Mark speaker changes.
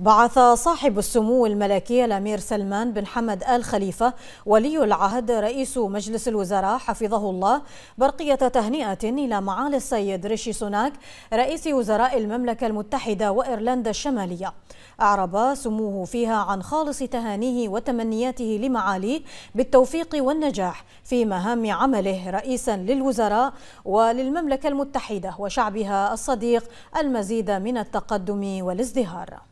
Speaker 1: بعث صاحب السمو الملكي الامير سلمان بن حمد ال خليفه ولي العهد رئيس مجلس الوزراء حفظه الله برقيه تهنئه الى معالي السيد ريشي سوناك رئيس وزراء المملكه المتحده وايرلندا الشماليه. اعرب سموه فيها عن خالص تهانيه وتمنياته لمعاليه بالتوفيق والنجاح في مهام عمله رئيسا للوزراء وللمملكه المتحده وشعبها الصديق المزيد من التقدم والازدهار.